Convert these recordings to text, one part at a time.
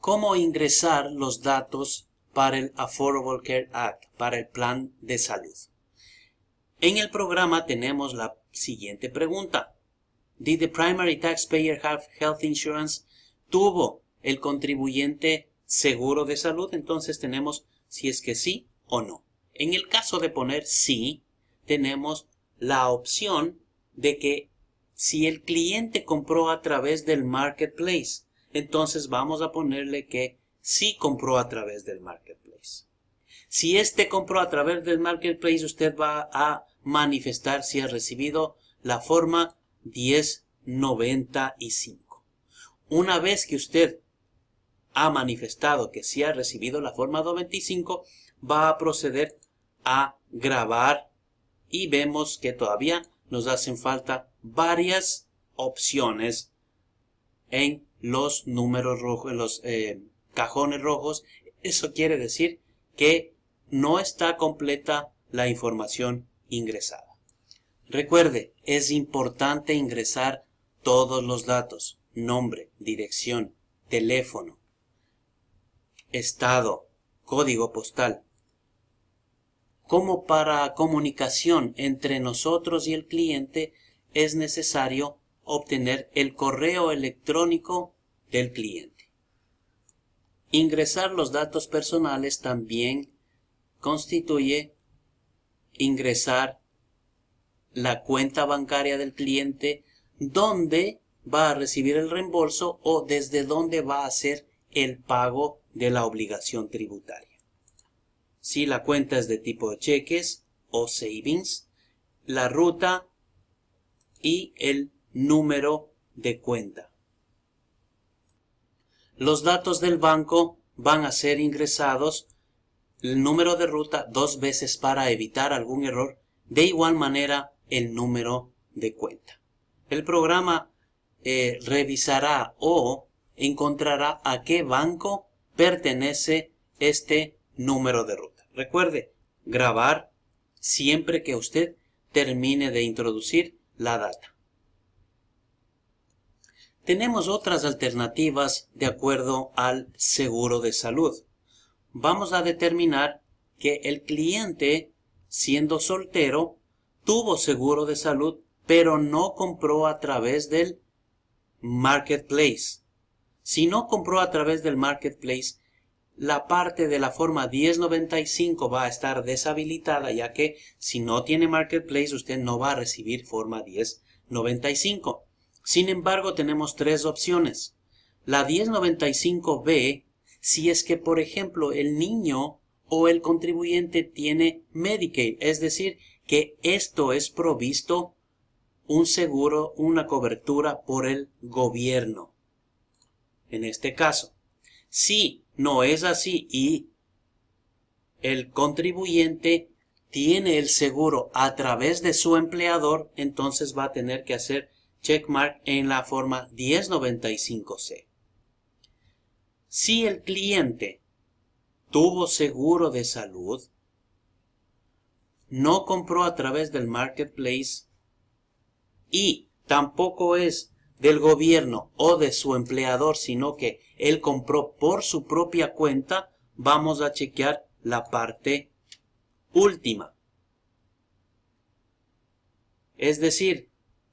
cómo ingresar los datos para el Affordable Care Act, para el plan de salud. En el programa tenemos la siguiente pregunta. Did the primary taxpayer have health insurance? ¿Tuvo el contribuyente seguro de salud? Entonces tenemos si es que sí o no. En el caso de poner sí, tenemos la opción de que si el cliente compró a través del marketplace, entonces vamos a ponerle que sí compró a través del marketplace. Si este compró a través del marketplace, usted va a manifestar si ha recibido la forma 1095. Una vez que usted ha manifestado que sí ha recibido la forma 95, va a proceder a grabar y vemos que todavía nos hacen falta varias opciones en los números rojos, los eh, cajones rojos. Eso quiere decir que no está completa la información ingresada. Recuerde, es importante ingresar todos los datos, nombre, dirección, teléfono, estado, código postal, como para comunicación entre nosotros y el cliente es necesario obtener el correo electrónico del cliente. Ingresar los datos personales también constituye ingresar la cuenta bancaria del cliente donde va a recibir el reembolso o desde donde va a hacer el pago de la obligación tributaria. Si la cuenta es de tipo cheques o savings, la ruta y el número de cuenta. Los datos del banco van a ser ingresados el número de ruta dos veces para evitar algún error, de igual manera el número de cuenta. El programa eh, revisará o encontrará a qué banco pertenece este número de ruta. Recuerde, grabar siempre que usted termine de introducir la data. Tenemos otras alternativas de acuerdo al seguro de salud. Vamos a determinar que el cliente, siendo soltero, tuvo seguro de salud, pero no compró a través del marketplace. Si no compró a través del marketplace, la parte de la forma 1095 va a estar deshabilitada, ya que si no tiene marketplace, usted no va a recibir forma 1095. Sin embargo, tenemos tres opciones. La 1095B, si es que, por ejemplo, el niño o el contribuyente tiene Medicaid, es decir, que esto es provisto un seguro, una cobertura por el gobierno. En este caso, si no es así y el contribuyente tiene el seguro a través de su empleador, entonces va a tener que hacer checkmark en la forma 1095C. Si el cliente tuvo seguro de salud, no compró a través del marketplace y tampoco es del gobierno o de su empleador, sino que él compró por su propia cuenta, vamos a chequear la parte última. Es decir,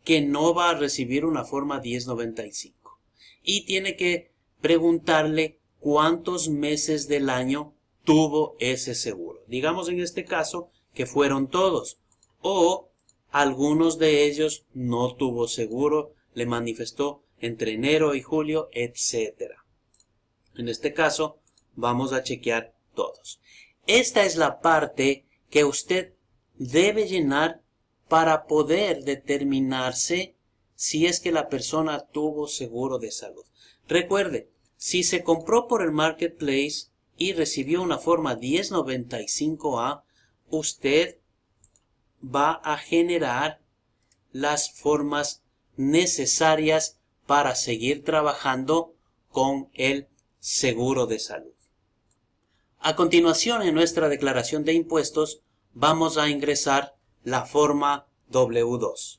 que no va a recibir una forma 1095 y tiene que preguntarle cuántos meses del año tuvo ese seguro. Digamos en este caso que fueron todos o algunos de ellos no tuvo seguro, le manifestó entre enero y julio, etc. En este caso vamos a chequear todos. Esta es la parte que usted debe llenar para poder determinarse si es que la persona tuvo seguro de salud. Recuerde, si se compró por el marketplace y recibió una forma 1095A, usted va a generar las formas necesarias para seguir trabajando con el seguro de salud. A continuación, en nuestra declaración de impuestos, vamos a ingresar la forma W2.